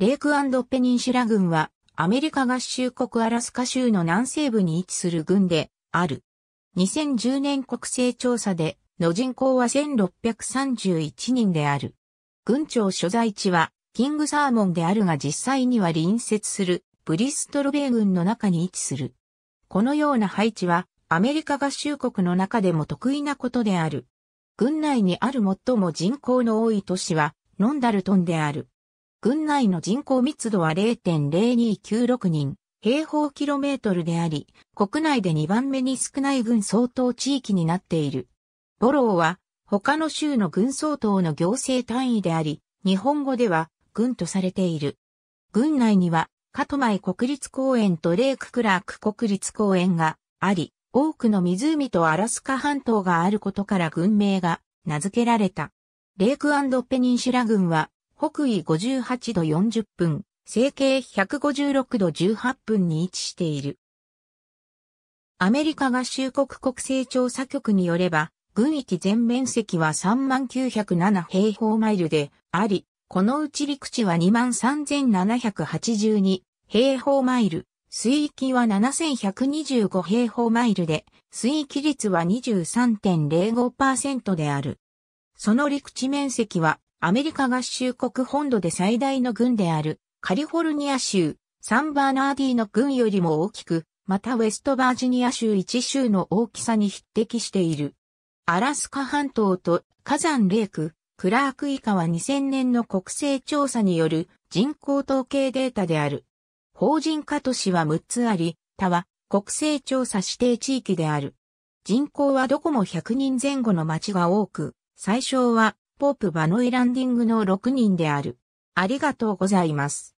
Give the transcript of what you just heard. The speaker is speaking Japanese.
レイクペニンシュラ軍は、アメリカ合衆国アラスカ州の南西部に位置する軍である。2010年国勢調査で、の人口は1631人である。軍庁所在地は、キングサーモンであるが実際には隣接する、ブリストル米軍の中に位置する。このような配置は、アメリカ合衆国の中でも得意なことである。軍内にある最も人口の多い都市は、ノンダルトンである。郡内の人口密度は0.0296人、平方キロメートルであり、国内で2番目に少ない軍相当地域になっている。ボローは、他の州の軍相当の行政単位であり、日本語では、軍とされている。軍内には、カトマイ国立公園とレイククラーク国立公園があり、多くの湖とアラスカ半島があることから軍名が名付けられた。レイクペニンシュラ軍は北緯58度40分、西経156度18分に位置している。アメリカ合衆国国勢調査局によれば、軍域全面積は3907平方マイルであり、このうち陸地は23,782平方マイル、水域は7125平方マイルで、水域率は23.05%である。その陸地面積はアメリカ合衆国本土で最大の軍であるカリフォルニア州サンバーナーディの軍よりも大きく、またウェストバージニア州1州の大きさに匹敵している。アラスカ半島と火山レイク、クラーク以下は2000年の国勢調査による人口統計データである。法人化都市は6つあり、他は国勢調査指定地域である。人口はどこも100人前後の町が多く、最小はポープ・バノイ・ランディングの6人である。ありがとうございます。